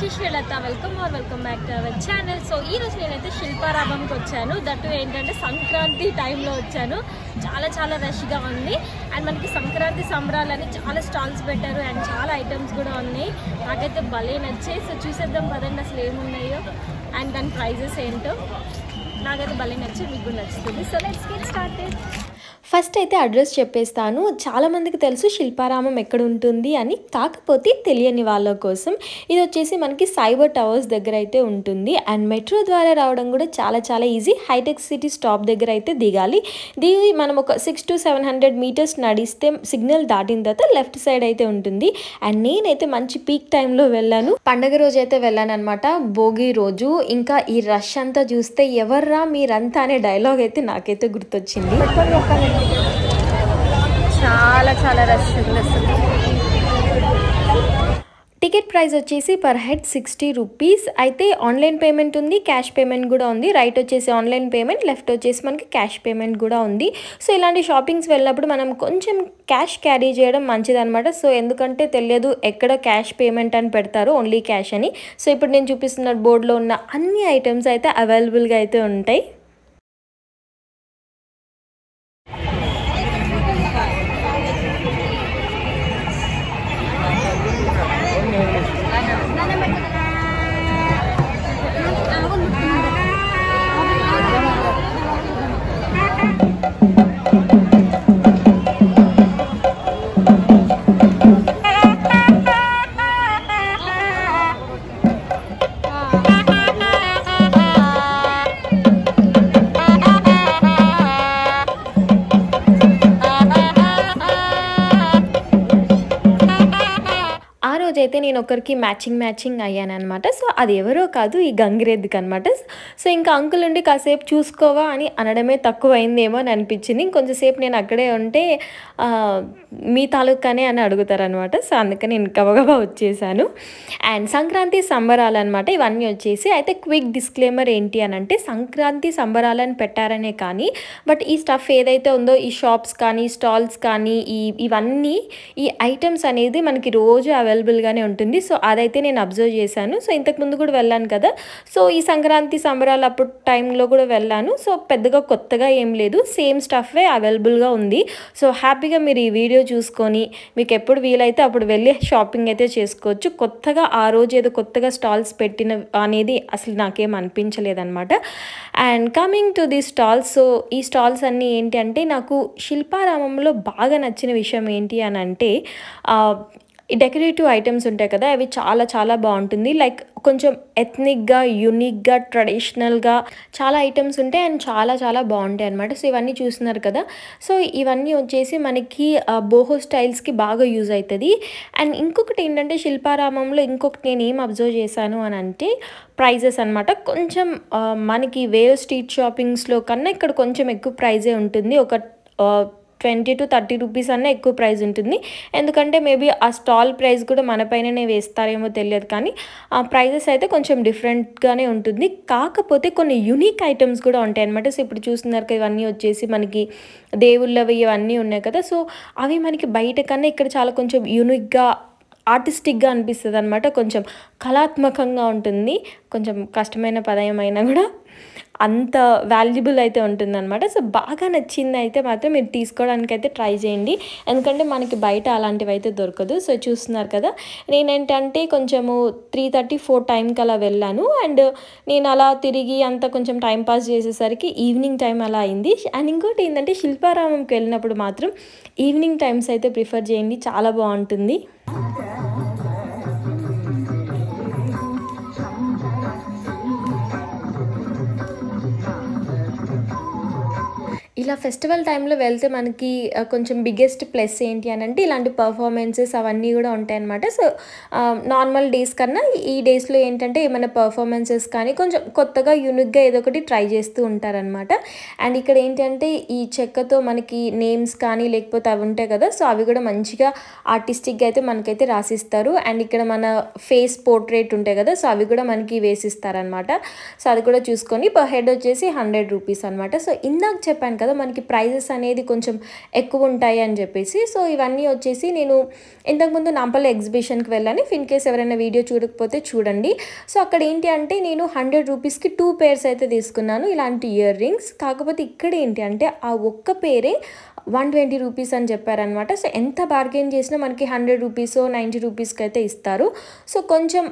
శిష్యులత welcome or welcome back to our channel so ఈ రోజు నేనైతే శిల్పారాభంకి వచ్చాను దట్టు ఏంటంటే సంక్రాంతి టైంలో వచ్చాను చాలా చాలా రష్గా ఉంది అండ్ మనకి సంక్రాంతి సంబరాలని చాలా స్టాల్స్ పెట్టారు అండ్ చాలా ఐటమ్స్ కూడా ఉన్నాయి నాకైతే భలే నచ్చాయి సో చూసేద్దాం పదండి అసలు ఏమున్నాయో అండ్ దాని ప్రైజెస్ ఏంటో నాకైతే భలే నచ్చే మీకు నచ్చుతుంది so let's get started first అయితే అడ్రస్ చెప్పేస్తాను చాలామందికి తెలుసు శిల్పారామం ఎక్కడ ఉంటుంది అని కాకపోతే తెలియని వాళ్ళ కోసం ఇది వచ్చేసి మనకి సైబర్ టవర్స్ దగ్గర అయితే ఉంటుంది అండ్ మెట్రో ద్వారా రావడం కూడా చాలా చాలా ఈజీ హైటెక్ సిటీ స్టాప్ దగ్గర అయితే దిగాలి దిగి మనం ఒక six to seven hundred meters నడిస్తే సిగ్నల్ దాటిన తర్వాత లెఫ్ట్ సైడ్ అయితే ఉంటుంది అండ్ నేనైతే మంచి పీక్ టైంలో వెళ్ళాను పండగ రోజు అయితే వెళ్ళాను అనమాట భోగి రోజు ఇంకా ఈ రష్ అంతా చూస్తే ఎవర్రా మీరంతా అనే డైలాగ్ అయితే నాకైతే గుర్తొచ్చింది చాలా చాలా రష్ ఉంది అసలు టికెట్ ప్రైస్ వచ్చేసి పర్ హెడ్ సిక్స్టీ రూపీస్ అయితే ఆన్లైన్ పేమెంట్ ఉంది క్యాష్ పేమెంట్ కూడా ఉంది రైట్ వచ్చేసి ఆన్లైన్ పేమెంట్ లెఫ్ట్ వచ్చేసి మనకి క్యాష్ పేమెంట్ కూడా ఉంది సో ఇలాంటి షాపింగ్స్ వెళ్ళినప్పుడు మనం కొంచెం క్యాష్ క్యారీ చేయడం మంచిదనమాట సో ఎందుకంటే తెలియదు ఎక్కడ క్యాష్ పేమెంట్ అని పెడతారు ఓన్లీ క్యాష్ అని సో ఇప్పుడు నేను చూపిస్తున్న బోర్డులో ఉన్న అన్ని ఐటమ్స్ అయితే అవైలబుల్గా అయితే ఉంటాయి అయితే నేను ఒకరికి మ్యాచింగ్ మ్యాచింగ్ అయ్యాను అనమాట సో అది ఎవరో కాదు ఈ గంగిరెద్దుకి అనమాట సో ఇంకా అంకుల్ ఉండి కాసేపు చూసుకోవా అని అనడమే తక్కువైందేమో అని అనిపించింది ఇంకొంచెంసేపు నేను అక్కడే ఉంటే మీ తాలూకానే అని అడుగుతారనమాట సో అందుకని నేను గబగబా వచ్చేసాను అండ్ సంక్రాంతి సంబరాలు అనమాట ఇవన్నీ వచ్చేసి అయితే క్విక్ డిస్క్లైమర్ ఏంటి అని అంటే సంక్రాంతి సంబరాలను పెట్టారనే కానీ బట్ ఈ స్టఫ్ ఏదైతే ఉందో ఈ షాప్స్ కానీ స్టాల్స్ కానీ ఈ ఇవన్నీ ఈ ఐటమ్స్ అనేది మనకి రోజు అవైలబుల్గానే దగ్గరలోనే ఉంటుంది సో అదైతే నేను అబ్జర్వ్ చేశాను సో ఇంతకు ముందు కూడా వెళ్ళాను కదా సో ఈ సంక్రాంతి సంబరాలు అప్పుడు టైంలో కూడా వెళ్ళాను సో పెద్దగా కొత్తగా ఏం లేదు సేమ్ స్టఫే అవైలబుల్గా ఉంది సో హ్యాపీగా మీరు ఈ వీడియో చూసుకొని మీకు ఎప్పుడు వీలైతే అప్పుడు వెళ్ళి షాపింగ్ అయితే చేసుకోవచ్చు కొత్తగా ఆ రోజు ఏదో కొత్తగా స్టాల్స్ పెట్టిన అనేది అసలు నాకేం అనిపించలేదన్నమాట and coming to the stalls so ఈ స్టాల్స్ అన్నీ ఏంటి అంటే నాకు శిల్పారామంలో బాగా నచ్చిన విషయం ఏంటి అని అంటే ఈ డెకరేటివ్ ఐటమ్స్ ఉంటాయి కదా అవి చాలా చాలా బాగుంటుంది లైక్ కొంచెం ఎథ్నిక్గా యునిక్గా ట్రెడిషనల్గా చాలా ఐటమ్స్ ఉంటాయి అండ్ చాలా చాలా బాగుంటాయి అనమాట సో ఇవన్నీ చూస్తున్నారు కదా సో ఇవన్నీ వచ్చేసి మనకి బోహో స్టైల్స్కి బాగా యూజ్ అవుతుంది అండ్ ఇంకొకటి ఏంటంటే శిల్పారామంలో ఇంకొకటి నేను ఏం అబ్జర్వ్ చేశాను అని అంటే ప్రైజెస్ అనమాట కొంచెం మనకి వేరే స్ట్రీట్ షాపింగ్స్లో కన్నా ఇక్కడ కొంచెం ఎక్కువ ప్రైజే ఉంటుంది ఒక ట్వంటీ టు థర్టీ రూపీస్ అన్న ఎక్కువ ప్రైస్ ఉంటుంది ఎందుకంటే మేబీ ఆ స్టాల్ ప్రైస్ కూడా మన పైననే వేస్తారేమో తెలియదు కానీ ఆ ప్రైజెస్ అయితే కొంచెం డిఫరెంట్గానే ఉంటుంది కాకపోతే కొన్ని యునిక్ ఐటమ్స్ కూడా ఉంటాయి అనమాట సో ఇప్పుడు చూస్తున్నారు కదా ఇవన్నీ వచ్చేసి మనకి దేవుళ్ళవి ఇవన్నీ ఉన్నాయి కదా సో అవి మనకి బయట కన్నా ఇక్కడ చాలా కొంచెం యునిక్గా ఆర్టిస్టిక్గా అనిపిస్తుంది అనమాట కొంచెం కళాత్మకంగా ఉంటుంది కొంచెం కష్టమైన పదయమైనా కూడా అంత వాల్యుబుల్ అయితే అనమాట సో బాగా నచ్చింది అయితే మాత్రం మీరు తీసుకోవడానికి అయితే ట్రై చేయండి ఎందుకంటే మనకి బయట అలాంటివి అయితే దొరకదు సో చూస్తున్నారు కదా నేనేంటంటే కొంచెము త్రీ థర్టీ ఫోర్ టైంకి అలా వెళ్ళాను అండ్ నేను అలా తిరిగి అంత కొంచెం టైం పాస్ చేసేసరికి ఈవినింగ్ టైం అలా అయింది అండ్ ఇంకోటి ఏంటంటే శిల్పారామంకి వెళ్ళినప్పుడు మాత్రం ఈవినింగ్ టైమ్స్ అయితే ప్రిఫర్ చేయండి చాలా బాగుంటుంది ఇలా ఫెస్టివల్ టైంలో వెళ్తే మనకి కొంచెం బిగ్గెస్ట్ ప్లస్ ఏంటి అని అంటే ఇలాంటి పర్ఫార్మెన్సెస్ అవన్నీ కూడా ఉంటాయన్నమాట సో నార్మల్ డేస్ కన్నా ఈ డేస్లో ఏంటంటే ఏమైనా పర్ఫార్మెన్సెస్ కానీ కొంచెం కొత్తగా యూనిక్గా ఏదో ఒకటి ట్రై చేస్తూ ఉంటారనమాట అండ్ ఇక్కడ ఏంటంటే ఈ చెక్కతో మనకి నేమ్స్ కానీ లేకపోతే అవి ఉంటాయి కదా సో అవి కూడా మంచిగా ఆర్టిస్టిక్గా అయితే మనకైతే రాసిస్తారు అండ్ ఇక్కడ మన ఫేస్ పోర్ట్రేట్ ఉంటాయి కదా సో అవి కూడా మనకి వేసిస్తారనమాట సో అది కూడా చూసుకొని పర్ హెడ్ వచ్చేసి హండ్రెడ్ రూపీస్ అనమాట సో ఇందాక చెప్పాను కదా కదా మనకి ప్రైజెస్ అనేది కొంచెం ఎక్కువ ఉంటాయి అని చెప్పేసి సో ఇవన్నీ వచ్చేసి నేను ఇంతకుముందు నాంపల్లి ఎగ్జిబిషన్కి వెళ్ళాను ఫిన్ కేస్ ఎవరైనా వీడియో చూడకపోతే చూడండి సో అక్కడ ఏంటి అంటే నేను హండ్రెడ్ రూపీస్కి టూ పేర్స్ అయితే తీసుకున్నాను ఇలాంటి ఇయర్ రింగ్స్ కాకపోతే ఇక్కడ ఏంటి అంటే ఆ ఒక్క పేరే వన్ ట్వంటీ రూపీస్ అని చెప్పారనమాట సో ఎంత బార్గెన్ చేసినా మనకి హండ్రెడ్ రూపీస్ నైంటీ రూపీస్కి అయితే ఇస్తారు సో కొంచెం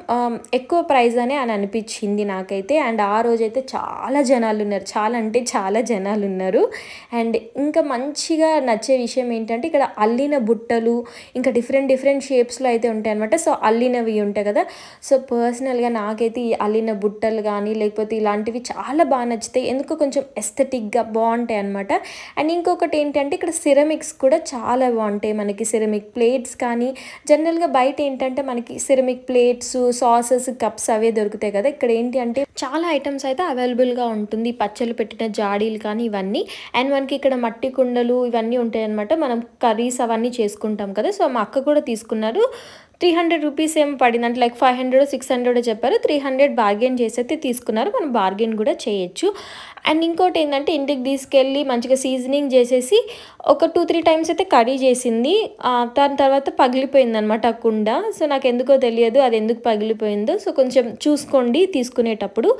ఎక్కువ ప్రైజ్ అనే అని అనిపించింది నాకైతే అండ్ ఆ రోజైతే చాలా జనాలు ఉన్నారు చాలా అంటే చాలా జనాలు ఉన్నారు అండ్ ఇంకా మంచిగా నచ్చే విషయం ఏంటంటే ఇక్కడ అల్లిన బుట్టలు ఇంకా డిఫరెంట్ డిఫరెంట్ షేప్స్లో అయితే ఉంటాయి అనమాట సో అల్లినవి ఉంటాయి కదా సో పర్సనల్గా నాకైతే ఈ అల్లిన బుట్టలు కానీ లేకపోతే ఇలాంటివి చాలా బాగా నచ్చుతాయి ఎందుకో కొంచెం ఎస్థెటిక్గా బాగుంటాయి అనమాట అండ్ ఇంకొకటి ఏంటంటే ఇక్కడ సిరమిక్స్ కూడా చాలా బాగుంటాయి మనకి సిరమిక్ ప్లేట్స్ కానీ జనరల్గా బయట ఏంటంటే మనకి సిరమిక్ ప్లేట్స్ సాసెస్ కప్స్ అవే దొరుకుతాయి కదా ఇక్కడ ఏంటి అంటే చాలా ఐటమ్స్ అయితే అవైలబుల్గా ఉంటుంది పచ్చలు పెట్టిన జాడీలు కానీ ఇవన్నీ అండ్ మనకి ఇక్కడ మట్టి కుండలు ఇవన్నీ ఉంటాయన్నమాట మనం కర్రీస్ అవన్నీ చేసుకుంటాం కదా సో మా అక్క కూడా తీసుకున్నారు త్రీ హండ్రెడ్ రూపీస్ ఏం పడింది అంటే like five hundred six hundred చెప్పారు త్రీ హండ్రెడ్ బార్గెన్ చేసైతే తీసుకున్నారు మనం బార్గెన్ కూడా చేయొచ్చు అండ్ ఇంకోటి ఏంటంటే ఇంటికి తీసుకెళ్ళి మంచిగా సీజనింగ్ చేసేసి ఒక టూ త్రీ టైమ్స్ అయితే కర్రీ చేసింది దాని తర్వాత పగిలిపోయింది ఆ కుండ సో నాకు ఎందుకో తెలియదు అది ఎందుకు పగిలిపోయిందో సో కొంచెం చూసుకోండి తీసుకునేటప్పుడు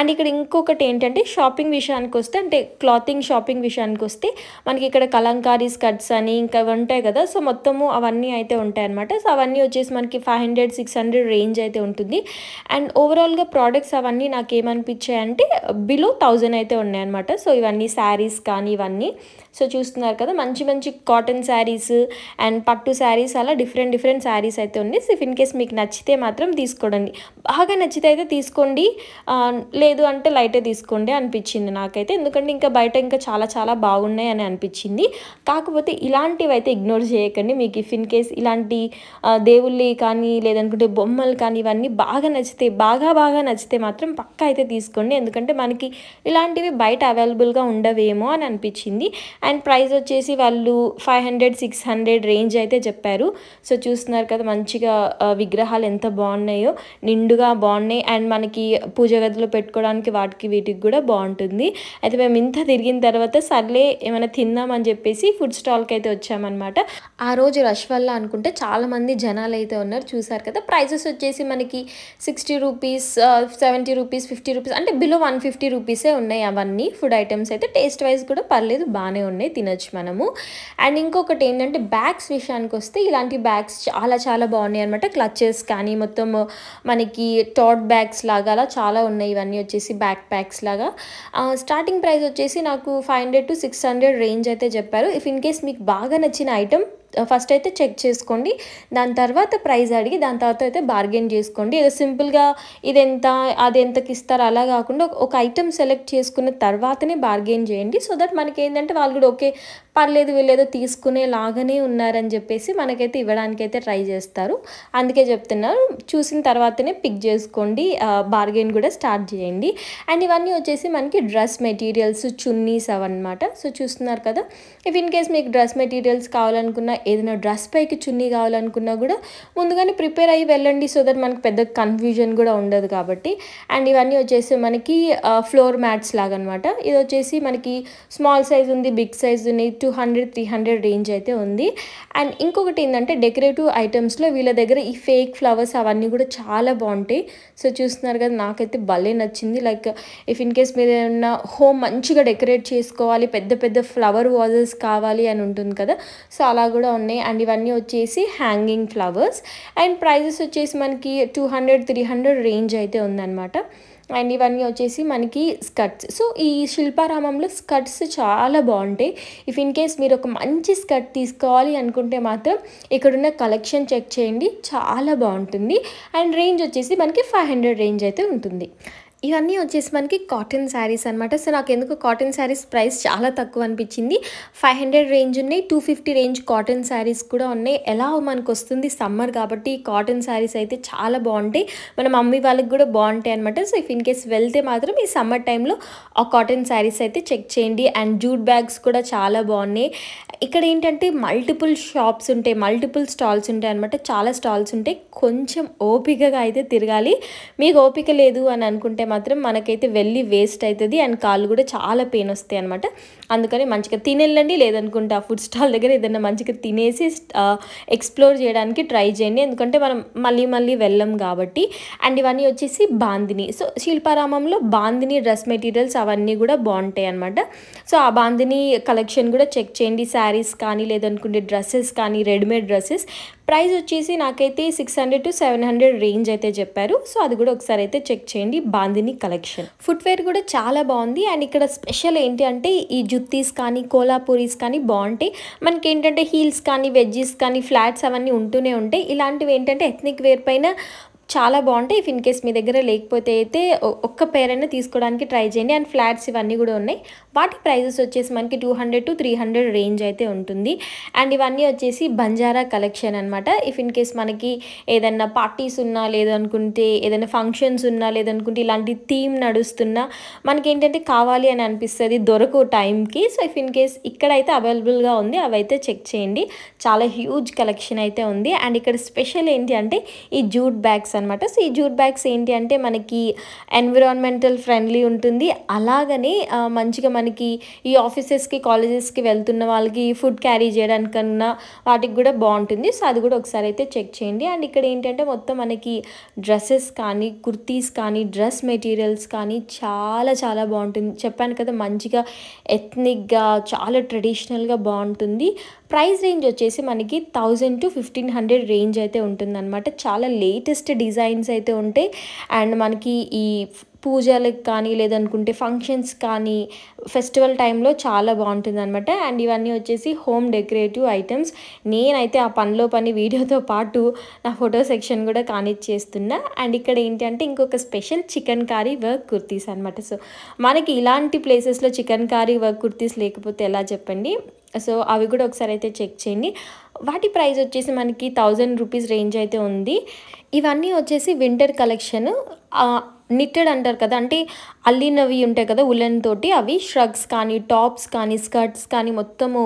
అండ్ ఇక్కడ ఇంకొకటి ఏంటంటే షాపింగ్ విషయానికి వస్తే అంటే క్లాతింగ్ షాపింగ్ విషయానికి వస్తే మనకి ఇక్కడ కలంకారీ స్కర్ట్స్ అని ఇంకా ఉంటాయి కదా సో మొత్తము అవన్నీ అయితే ఉంటాయి అనమాట సో అవన్నీ వచ్చేసి వచ్చేసి మనకి five hundred six hundred range అయితే ఉంటుంది అండ్ ఓవరాల్గా ప్రోడక్ట్స్ అవన్నీ నాకు ఏమనిపించాయి అంటే బిలో థౌజండ్ అయితే ఉన్నాయన్నమాట సో ఇవన్నీ శారీస్ కానీ ఇవన్నీ సో చూస్తున్నారు కదా మంచి మంచి కాటన్ శారీస్ అండ్ పట్టు శారీస్ అలా డిఫరెంట్ డిఫరెంట్ శారీస్ అయితే ఉన్నాయి సో ఇన్ కేస్ మీకు నచ్చితే మాత్రం తీసుకోండి బాగా నచ్చితే అయితే తీసుకోండి లేదు అంటే లైటే తీసుకోండి అనిపించింది నాకైతే ఎందుకంటే ఇంకా బయట ఇంకా చాలా చాలా బాగున్నాయి అని అనిపించింది కాకపోతే ఇలాంటివి అయితే ఇగ్నోర్ చేయకండి మీకు ఇఫ్ ఇన్ కేస్ ఇలాంటి దేవుళ్ళి కానీ లేదనుకుంటే బొమ్మలు కానీ ఇవన్నీ బాగా నచ్చితే బాగా బాగా నచ్చితే మాత్రం పక్క అయితే తీసుకోండి ఎందుకంటే మనకి ఇలాంటివి బయట అవైలబుల్గా ఉండవేమో అని అనిపించింది అండ్ ప్రైస్ వచ్చేసి వాళ్ళు five hundred six hundred range అయితే చెప్పారు సో చూస్తున్నారు కదా మంచిగా విగ్రహాలు ఎంత బాగున్నాయో నిండుగా బాగున్నాయి అండ్ మనకి పూజ గదిలో పెట్టుకోవడానికి వాటికి వీటికి కూడా బాగుంటుంది అయితే మేము ఇంత తిరిగిన తర్వాత సర్లే ఏమైనా తిందామని చెప్పేసి ఫుడ్ స్టాల్కి అయితే వచ్చామన్నమాట ఆ రోజు రష్ వల్ల అనుకుంటే చాలామంది జనాలు అయితే ఉన్నారు చూసారు కదా ప్రైజెస్ వచ్చేసి మనకి sixty rupees seventy rupees fifty rupees అంటే బిలో వన్ ఫిఫ్టీ రూపీసే ఉన్నాయి అవన్నీ ఫుడ్ ఐటమ్స్ అయితే టేస్ట్ వైజ్ కూడా పర్లేదు బాగానే ఉన్నాయి ఉన్నాయి తినచ్చు మనము అండ్ ఇంకొకటి ఏంటంటే బ్యాగ్స్ విషయానికి వస్తే ఇలాంటి బ్యాగ్స్ చాలా చాలా బాగున్నాయి అనమాట క్లచెస్ కానీ మొత్తం మనకి టాట్ బ్యాగ్స్ లాగా అలా చాలా ఉన్నాయి ఇవన్నీ వచ్చేసి బ్యాక్ ప్యాక్స్ లాగా స్టార్టింగ్ ప్రైస్ వచ్చేసి నాకు five hundred to six hundred range అయితే చెప్పారు ఇఫ్ ఇన్ కేస్ మీకు బాగా నచ్చిన ఐటమ్ ఫస్ట్ అయితే చెక్ చేసుకోండి దాని తర్వాత ప్రైస్ అడిగి దాని తర్వాత అయితే బార్గెన్ చేసుకోండి ఏదో సింపుల్గా ఇది ఎంత అది ఎంతకి ఇస్తారు అలా కాకుండా ఒక ఐటెం సెలెక్ట్ చేసుకున్న తర్వాతనే బార్గెన్ చేయండి సో దట్ మనకి ఏంటంటే వాళ్ళు కూడా ఓకే పర్లేదు వీళ్ళేదో తీసుకునే లాగానే ఉన్నారని చెప్పేసి మనకైతే ఇవ్వడానికి అయితే ట్రై చేస్తారు అందుకే చెప్తున్నారు చూసిన తర్వాతనే పిక్ చేసుకోండి బార్గెన్ కూడా స్టార్ట్ చేయండి అండ్ ఇవన్నీ వచ్చేసి మనకి డ్రెస్ మెటీరియల్స్ చున్నీస్ అవన్నమాట సో చూస్తున్నారు కదా ఇఫ్ ఇన్ కేస్ మీకు డ్రెస్ మెటీరియల్స్ కావాలనుకున్నా ఏదైనా డ్రెస్ పైకి చున్నీ కావాలనుకున్నా కూడా ముందుగానే ప్రిపేర్ అయ్యి వెళ్ళండి సో దట్ మనకి పెద్ద కన్ఫ్యూజన్ కూడా ఉండదు కాబట్టి అండ్ ఇవన్నీ వచ్చేసి మనకి ఫ్లోర్ మ్యాట్స్ లాగా అనమాట ఇది వచ్చేసి మనకి స్మాల్ సైజ్ ఉంది బిగ్ సైజ్ ఉన్నాయి two hundred three hundred range అయితే ఉంది అండ్ ఇంకొకటి ఏంటంటే డెకరేటివ్ ఐటమ్స్లో వీళ్ళ దగ్గర ఈ ఫేక్ ఫ్లవర్స్ అవన్నీ కూడా చాలా బాగుంటాయి సో చూస్తున్నారు కదా నాకైతే భలే నచ్చింది లైక్ ఇఫ్ ఇన్ కేస్ మీరు ఏమన్నా హోమ్ మంచిగా డెకరేట్ చేసుకోవాలి పెద్ద పెద్ద ఫ్లవర్ వాజెస్ కావాలి అని ఉంటుంది కదా సో అలా కూడా ఉన్నాయి అండ్ ఇవన్నీ వచ్చేసి హ్యాంగింగ్ ఫ్లవర్స్ అండ్ ప్రైజెస్ వచ్చేసి మనకి two hundred three hundred range అయితే ఉందన్నమాట అండ్ ఇవన్నీ వచ్చేసి మనకి స్కర్ట్స్ సో ఈ శిల్పారామంలో స్కర్ట్స్ చాలా బాగుంటాయి ఇఫ్ ఇన్ కేస్ మీరు ఒక మంచి స్కర్ట్ తీసుకోవాలి అనుకుంటే మాత్రం ఇక్కడున్న కలెక్షన్ చెక్ చేయండి చాలా బాగుంటుంది అండ్ రేంజ్ వచ్చేసి మనకి ఫైవ్ హండ్రెడ్ రేంజ్ అయితే ఉంటుంది ఇవన్నీ వచ్చేసి మనకి కాటన్ శారీస్ అనమాట సో నాకు ఎందుకు కాటన్ శారీస్ ప్రైస్ చాలా తక్కువ అనిపించింది ఫైవ్ హండ్రెడ్ రేంజ్ ఉన్నాయి two fifty range cotton saris కూడా ఉన్నాయి ఎలా మనకు వస్తుంది సమ్మర్ కాబట్టి కాటన్ శారీస్ అయితే చాలా బాగుంటాయి మన మమ్మీ వాళ్ళకి కూడా బాగుంటాయి అనమాట సో ఇఫ్ ఇన్ కేస్ వెళ్తే మాత్రం ఈ సమ్మర్ టైంలో ఆ కాటన్ శారీస్ అయితే చెక్ చేయండి అండ్ జూట్ బ్యాగ్స్ కూడా చాలా బాగున్నాయి ఇక్కడ ఏంటంటే మల్టిపుల్ షాప్స్ ఉంటాయి మల్టిపుల్ స్టాల్స్ ఉంటాయి అనమాట చాలా స్టాల్స్ ఉంటాయి కొంచెం ఓపికగా అయితే తిరగాలి మీకు ఓపిక లేదు అని అనుకుంటే మాత్రం మనకైతే వెళ్ళి వేస్ట్ అవుతుంది అండ్ కాళ్ళు కూడా చాలా పెయిన్ వస్తాయి అనమాట అందుకని మంచిగా తినేళ్ళండి లేదనుకుంటే ఆ ఫుడ్ స్టాల్ దగ్గర ఏదైనా మంచిగా తినేసి ఎక్స్ప్లోర్ చేయడానికి ట్రై చేయండి ఎందుకంటే మనం మళ్ళీ మళ్ళీ వెళ్ళం కాబట్టి అండ్ ఇవన్నీ వచ్చేసి బాందిని సో శిల్పారామంలో బాందిని డ్రెస్ మెటీరియల్స్ అవన్నీ కూడా బాగుంటాయి అనమాట సో ఆ బాందిని కలెక్షన్ కూడా చెక్ చేయండి శారీస్ కానీ లేదనుకుంటే డ్రెస్సెస్ కానీ రెడీమేడ్ డ్రెస్సెస్ ప్రైస్ వచ్చేసి నాకైతే six hundred to seven hundred range అయితే చెప్పారు సో అది కూడా ఒకసారి అయితే చెక్ చేయండి బాందిని కలెక్షన్ ఫుట్వేర్ కూడా చాలా బాగుంది అండ్ ఇక్కడ స్పెషల్ ఏంటి అంటే ఈ జుత్తీస్ కానీ కోలాపూరీస్ కానీ బాగుంటాయి మనకి ఏంటంటే హీల్స్ కానీ వెజ్జీస్ కానీ ఫ్లాట్స్ అవన్నీ ఉంటూనే ఉంటాయి ఇలాంటివి ఏంటంటే ఎథ్నిక్ వేర్ పైన చాలా బాగుంటాయి ఇఫ్ ఇన్ కేస్ మీ దగ్గర లేకపోతే అయితే ఒక్క పేరైనా తీసుకోవడానికి ట్రై చేయండి అండ్ ఫ్లాట్స్ ఇవన్నీ కూడా ఉన్నాయి వాటి ప్రైజెస్ వచ్చేసి మనకి two hundred to three hundred range అయితే ఉంటుంది అండ్ ఇవన్నీ వచ్చేసి బంజారా కలెక్షన్ అనమాట ఇఫ్ ఇన్ కేస్ మనకి ఏదైనా పార్టీస్ ఉన్నా లేదనుకుంటే ఏదైనా ఫంక్షన్స్ ఉన్నా లేదనుకుంటే ఇలాంటి థీమ్ నడుస్తున్నా మనకి ఏంటంటే కావాలి అని అనిపిస్తుంది దొరకు టైంకి సో ఇఫ్ ఇన్ కేస్ ఇక్కడైతే అవైలబుల్గా ఉంది అవైతే చెక్ చేయండి చాలా హ్యూజ్ కలెక్షన్ అయితే ఉంది అండ్ ఇక్కడ స్పెషల్ ఏంటి అంటే ఈ జూట్ బ్యాగ్స్ అనమాట సో ఈ జూట్ బ్యాగ్స్ ఏంటి అంటే మనకి ఎన్విరాన్మెంటల్ ఫ్రెండ్లీ ఉంటుంది అలాగనే మంచిగా మనకి ఈ ఆఫీసెస్కి కాలేజెస్కి వెళ్తున్న వాళ్ళకి ఫుడ్ క్యారీ చేయడానికన్నా వాటికి కూడా బాగుంటుంది సో అది కూడా ఒకసారి అయితే చెక్ చేయండి అండ్ ఇక్కడ ఏంటంటే మొత్తం మనకి డ్రెస్సెస్ కానీ కుర్తీస్ కానీ డ్రెస్ మెటీరియల్స్ కానీ చాలా చాలా బాగుంటుంది చెప్పాను కదా మంచిగా ఎథ్నిక్గా చాలా ట్రెడిషనల్గా బాగుంటుంది ప్రైస్ రేంజ్ వచ్చేసి మనకి thousand to fifteen hundred range అయితే ఉంటుందన్నమాట చాలా లేటెస్ట్ డిజైన్స్ అయితే ఉంటాయి అండ్ మనకి ఈ పూజలకు కానీ లేదనుకుంటే ఫంక్షన్స్ కానీ ఫెస్టివల్ టైంలో చాలా బాగుంటుంది అనమాట అండ్ ఇవన్నీ వచ్చేసి హోమ్ డెకరేటివ్ ఐటమ్స్ నేనైతే ఆ పనిలో పని వీడియోతో పాటు నా ఫోటో సెక్షన్ కూడా కానిచ్చేస్తున్నా అండ్ ఇక్కడ ఏంటంటే ఇంకొక special chikankari work kurtis అనమాట సో మనకి ఇలాంటి ప్లేసెస్లో చికెన్ కారీ వర్క్ కుర్తీస్ లేకపోతే ఎలా చెప్పండి సో అవి కూడా ఒకసారి అయితే చెక్ చేయండి వాటి ప్రైస్ వచ్చేసి మనకి థౌజండ్ రూపీస్ రేంజ్ అయితే ఉంది ఇవన్నీ వచ్చేసి వింటర్ కలెక్షన్ నిట్టెడ్ అంటారు కదా అంటే అల్లినవి ఉంటాయి కదా ఉలెన్ తోటి అవి ష్రగ్స్ కానీ టాప్స్ కానీ స్కర్ట్స్ కానీ మొత్తము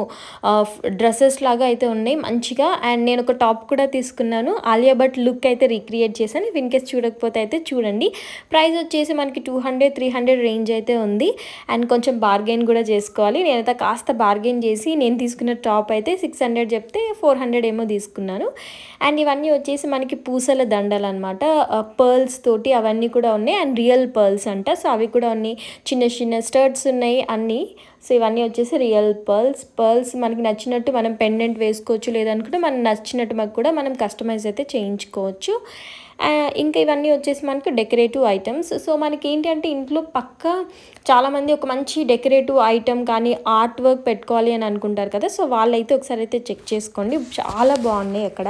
డ్రెస్సెస్ లాగా అయితే ఉన్నాయి మంచిగా అండ్ నేను ఒక టాప్ కూడా తీసుకున్నాను ఆలియా భట్ లుక్ అయితే రీక్రియేట్ చేశాను ఇన్ చూడకపోతే అయితే చూడండి ప్రైస్ వచ్చేసి మనకి two hundred three hundred range అయితే ఉంది అండ్ కొంచెం బార్గెయిన్ కూడా చేసుకోవాలి నేనైతే కాస్త బార్గెయిన్ చేసి నేను తీసుకున్న టాప్ అయితే సిక్స్ హండ్రెడ్ చెప్తే ఫోర్ హండ్రెడ్ ఏమో తీసుకున్నాను అండ్ ఇవన్నీ వచ్చేసి మనకి పూసల దండలు అనమాట పర్ల్స్ తోటి అవన్నీ కూడా ఉన్నాయి అండ్ రియల్ పర్ల్స్ అంట సో అవి కూడా ఉన్నాయి చిన్న చిన్న స్టర్ట్స్ ఉన్నాయి అన్నీ సో ఇవన్నీ వచ్చేసి రియల్ పర్ల్స్ పర్ల్స్ మనకి నచ్చినట్టు మనం పెండెంట్ వేసుకోవచ్చు లేదనుకుంటే మనం నచ్చినట్టు మాకు కూడా మనం కస్టమైజ్ అయితే చేయించుకోవచ్చు ఇంకా ఇవన్నీ వచ్చేసి మనకి డెకరేటివ్ ఐటమ్స్ సో మనకి ఏంటంటే ఇంట్లో పక్క చాలామంది ఒక మంచి డెకరేటివ్ ఐటమ్ కానీ ఆర్ట్ వర్క్ పెట్టుకోవాలి అని అనుకుంటారు కదా సో వాళ్ళైతే ఒకసారి అయితే చెక్ చేసుకోండి చాలా బాగున్నాయి అక్కడ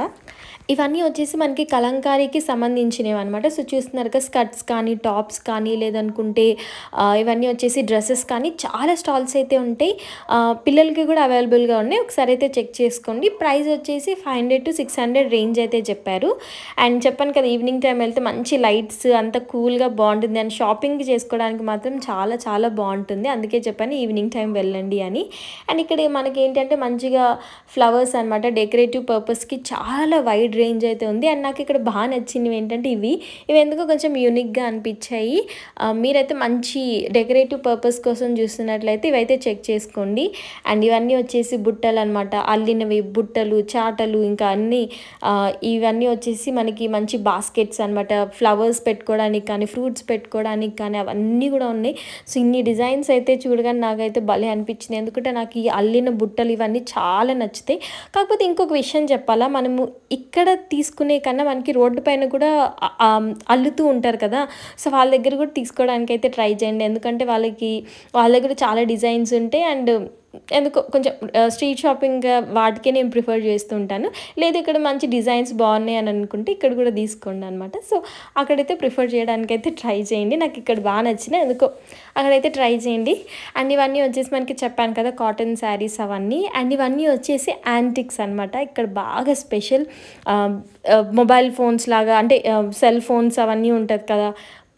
ఇవన్నీ వచ్చేసి మనకి కలంకారీకి సంబంధించినవి అనమాట సో చూస్తున్నారు కదా స్కర్ట్స్ కానీ టాప్స్ కానీ లేదనుకుంటే ఇవన్నీ వచ్చేసి డ్రెస్సెస్ కానీ చాలా స్టాల్స్ అయితే ఉంటాయి పిల్లలకి కూడా అవైలబుల్గా ఉన్నాయి ఒకసారి అయితే చెక్ చేసుకోండి ప్రైస్ వచ్చేసి five hundred to six hundred range అయితే చెప్పారు అండ్ చెప్పాను కదా ఈవినింగ్ టైం వెళ్తే మంచి లైట్స్ అంత కూల్గా బాగుంటుంది అండ్ షాపింగ్ చేసుకోవడానికి మాత్రం చాలా చాలా బాగుంటుంది అందుకే చెప్పాను ఈవినింగ్ టైం వెళ్ళండి అని అండ్ ఇక్కడ మనకి ఏంటంటే మంచిగా ఫ్లవర్స్ అనమాట డెకరేటివ్ పర్పస్కి చాలా వైడ్ రేంజ్ అయితే ఉంది అండ్ నాకు ఇక్కడ బాగా నచ్చినవి ఏంటంటే ఇవి ఇవి ఎందుకో కొంచెం యూనిక్గా అనిపించాయి మీరైతే మంచి డెకరేటివ్ పర్పస్ కోసం చూస్తున్నట్లయితే ఇవైతే చెక్ చేసుకోండి అండ్ ఇవన్నీ వచ్చేసి బుట్టలు అనమాట అల్లినవి బుట్టలు చాటలు ఇంకా అన్నీ ఇవన్నీ వచ్చేసి మనకి మంచి బాస్కెట్స్ అనమాట ఫ్లవర్స్ పెట్టుకోవడానికి కానీ ఫ్రూట్స్ పెట్టుకోవడానికి కానీ అవన్నీ కూడా ఉన్నాయి సో ఇన్ని డిజైన్స్ అయితే చూడగానే నాకైతే భలే అనిపించింది ఎందుకంటే నాకు ఈ అల్లిన బుట్టలు ఇవన్నీ చాలా నచ్చుతాయి కాకపోతే ఇంకొక విషయం చెప్పాలా మనము ఇక్కడ ఎక్కడ తీసుకునే కన్నా మనకి రోడ్డు పైన కూడా అల్లుతూ ఉంటారు కదా సో వాళ్ళ దగ్గర కూడా తీసుకోవడానికి అయితే ట్రై చేయండి ఎందుకంటే వాళ్ళకి వాళ్ళ దగ్గర చాలా డిజైన్స్ ఉంటాయి అండ్ ఎందుకో కొంచెం స్ట్రీట్ షాపింగ్ వాటికే నేను ప్రిఫర్ చేస్తూ ఉంటాను లేదు ఇక్కడ మంచి డిజైన్స్ బాగున్నాయి అని అనుకుంటే ఇక్కడ కూడా తీసుకోండి అనమాట సో అక్కడైతే ప్రిఫర్ చేయడానికి అయితే ట్రై చేయండి నాకు ఇక్కడ బాగా నచ్చిన ఎందుకో అక్కడైతే ట్రై చేయండి అండ్ ఇవన్నీ వచ్చేసి మనకి చెప్పాను కదా కాటన్ శారీస్ అవన్నీ అండ్ ఇవన్నీ వచ్చేసి యాంటిక్స్ అనమాట ఇక్కడ బాగా స్పెషల్ మొబైల్ ఫోన్స్ లాగా అంటే సెల్ ఫోన్స్ అవన్నీ ఉంటుంది కదా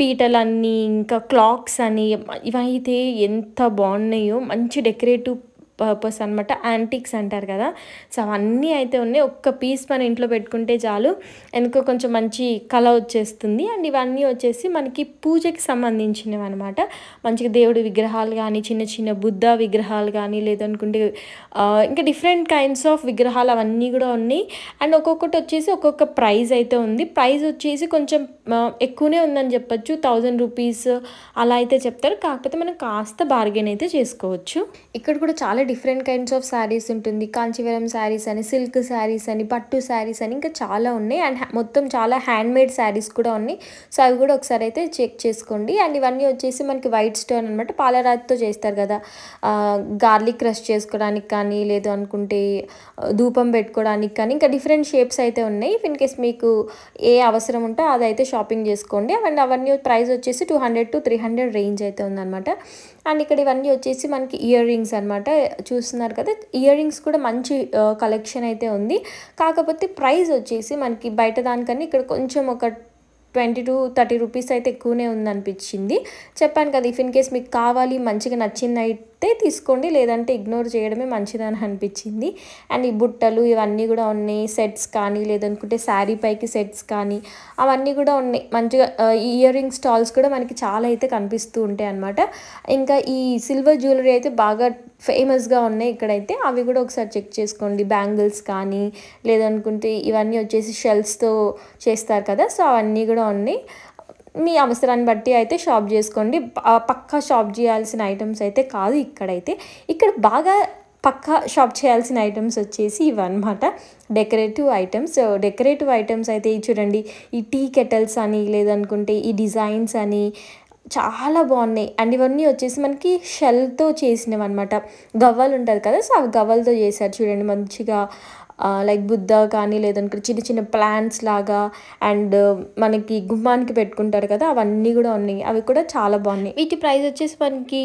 పీటలన్నీ ఇంకా క్లాక్స్ అని ఇవైతే ఎంత బాగున్నాయో మంచి డెకరేటివ్ పర్పస్ అనమాట యాంటిక్స్ అంటారు కదా సో అవన్నీ అయితే ఉన్నాయి ఒక్క పీస్ మన ఇంట్లో పెట్టుకుంటే చాలు ఎందుకు కొంచెం మంచి కళ వచ్చేస్తుంది అండ్ ఇవన్నీ వచ్చేసి మనకి పూజకి సంబంధించినవి అనమాట మంచిగా దేవుడి విగ్రహాలు కానీ చిన్న చిన్న బుద్ధ విగ్రహాలు కానీ లేదనుకుంటే ఇంకా డిఫరెంట్ కైండ్స్ ఆఫ్ విగ్రహాలు అవన్నీ కూడా ఉన్నాయి అండ్ ఒక్కొక్కటి వచ్చేసి ఒక్కొక్క ప్రైజ్ అయితే ఉంది ప్రైజ్ వచ్చేసి కొంచెం ఎక్కువనే ఉందని చెప్పొచ్చు థౌజండ్ రూపీస్ అలా అయితే చెప్తారు కాకపోతే మనం కాస్త బార్గెన్ అయితే చేసుకోవచ్చు ఇక్కడ కూడా చాలా డిఫరెంట్ కైండ్స్ ఆఫ్ శారీస్ ఉంటుంది కాంచీవరం శారీస్ అని సిల్క్ శారీస్ అని పట్టు శారీస్ అని ఇంకా చాలా ఉన్నాయి అండ్ మొత్తం చాలా హ్యాండ్మేడ్ శారీస్ కూడా ఉన్నాయి సో అవి కూడా ఒకసారి అయితే చెక్ చేసుకోండి అండ్ ఇవన్నీ వచ్చేసి మనకి వైట్ స్టోన్ అనమాట పాలరాతితో చేస్తారు కదా గార్లిక్ క్రష్ చేసుకోవడానికి కానీ లేదు అనుకుంటే ధూపం పెట్టుకోవడానికి కానీ ఇంకా డిఫరెంట్ షేప్స్ అయితే ఉన్నాయి ఇన్ కేస్ మీకు ఏ అవసరం ఉంటే అదైతే షాపింగ్ చేసుకోండి అండ్ అవన్నీ ప్రైస్ వచ్చేసి two hundred to three hundred range అయితే ఉందన్నమాట అండ్ ఇక్కడ ఇవన్నీ వచ్చేసి మనకి ఇయర్ రింగ్స్ అనమాట చూస్తున్నారు కదా ఇయర్ రింగ్స్ కూడా మంచి కలెక్షన్ అయితే ఉంది కాకపోతే ప్రైస్ వచ్చేసి మనకి బయట దానికన్నా ఇక్కడ కొంచెం ఒక ట్వంటీ టు థర్టీ రూపీస్ అయితే ఎక్కువనే ఉందనిపించింది చెప్పాను కదా ఇఫ్ ఇన్ కేస్ మీకు కావాలి మంచిగా నచ్చింది వస్తే తీసుకోండి లేదంటే ఇగ్నోర్ చేయడమే మంచిదని అనిపించింది అండ్ ఈ బుట్టలు ఇవన్నీ కూడా ఉన్నాయి సెట్స్ కానీ లేదనుకుంటే శారీ పైకి సెట్స్ కానీ అవన్నీ కూడా ఉన్నాయి మంచిగా ఇయర్ రింగ్ స్టాల్స్ కూడా మనకి చాలా అయితే కనిపిస్తూ ఉంటాయి అనమాట ఇంకా ఈ సిల్వర్ జ్యువెలరీ అయితే బాగా ఫేమస్గా ఉన్నాయి ఇక్కడైతే అవి కూడా ఒకసారి చెక్ చేసుకోండి బ్యాంగిల్స్ కానీ లేదనుకుంటే ఇవన్నీ వచ్చేసి షెల్స్తో చేస్తారు కదా సో అవన్నీ కూడా ఉన్నాయి మీ అవసరాన్ని బట్టి అయితే షాప్ చేసుకోండి పక్కా షాప్ చేయాల్సిన ఐటమ్స్ అయితే కాదు ఇక్కడైతే ఇక్కడ బాగా పక్కా షాప్ చేయాల్సిన ఐటమ్స్ వచ్చేసి ఇవన్నమాట డెకరేటివ్ ఐటమ్స్ డెకరేటివ్ ఐటమ్స్ అయితే చూడండి ఈ టీ కెటల్స్ అని లేదనుకుంటే ఈ డిజైన్స్ అని చాలా బాగున్నాయి అండ్ ఇవన్నీ వచ్చేసి మనకి షెల్తో చేసినవి అనమాట గవ్వలు ఉంటుంది కదా సో అవి గవ్వలతో చేశారు చూడండి మంచిగా లైక్ బుద్ధ కానీ లేదంటే చిన్న చిన్న ప్లాంట్స్ లాగా అండ్ uh, మనకి గుమ్మానికి పెట్టుకుంటారు కదా అవన్నీ కూడా ఉన్నాయి అవి కూడా చాలా బాగున్నాయి వీటి ప్రైస్ వచ్చేసి మనకి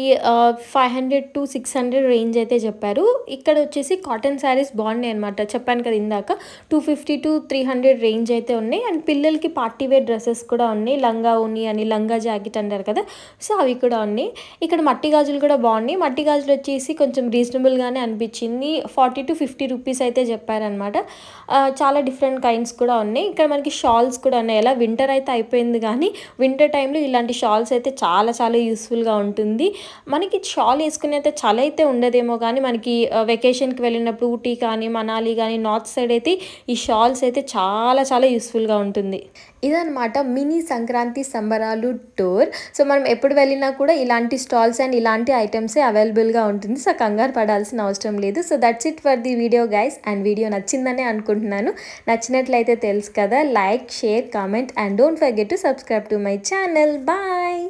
five hundred to six hundred range అయితే చెప్పారు ఇక్కడ వచ్చేసి కాటన్ శారీస్ బాగున్నాయి అనమాట చెప్పాను కదా ఇందాక two fifty to three hundred range అయితే ఉన్నాయి అండ్ పిల్లలకి పార్టీ వేర్ డ్రెస్సెస్ కూడా ఉన్నాయి లంగా ఉని అని లంగా జాకెట్ అంటారు కదా సో అవి కూడా ఉన్నాయి ఇక్కడ మట్టి గాజులు కూడా బాగున్నాయి మట్టి గాజులు వచ్చేసి కొంచెం రీజనబుల్గానే అనిపించింది ఫార్టీ టు ఫిఫ్టీ రూపీస్ అయితే చెప్పారు చెప్పారనమాట చాలా డిఫరెంట్ కైండ్స్ కూడా ఉన్నాయి ఇక్కడ మనకి షాల్స్ కూడా ఉన్నాయి ఎలా వింటర్ అయితే అయిపోయింది కానీ వింటర్ టైంలో ఇలాంటి షాల్స్ అయితే చాలా చాలా యూస్ఫుల్గా ఉంటుంది మనకి షాల్ వేసుకుని అయితే చలి అయితే ఉండదేమో కానీ మనకి వెకేషన్కి వెళ్ళినప్పుడు ఊటీ కానీ మనాలి కానీ నార్త్ సైడ్ అయితే ఈ షాల్స్ అయితే చాలా చాలా యూస్ఫుల్గా ఉంటుంది ఇదనమాట మినీ సంక్రాంతి సంబరాలు టూర్ సో మనం ఎప్పుడు వెళ్ళినా కూడా ఇలాంటి స్టాల్స్ అండ్ ఇలాంటి ఐటమ్సే అవైలబుల్గా ఉంటుంది సో కంగారు పడాల్సిన అవసరం లేదు so that's it for the video guys and video నచ్చిందనే అనుకుంటున్నాను నచ్చినట్లయితే తెలుసు కదా like share comment and don't forget to subscribe to my channel bye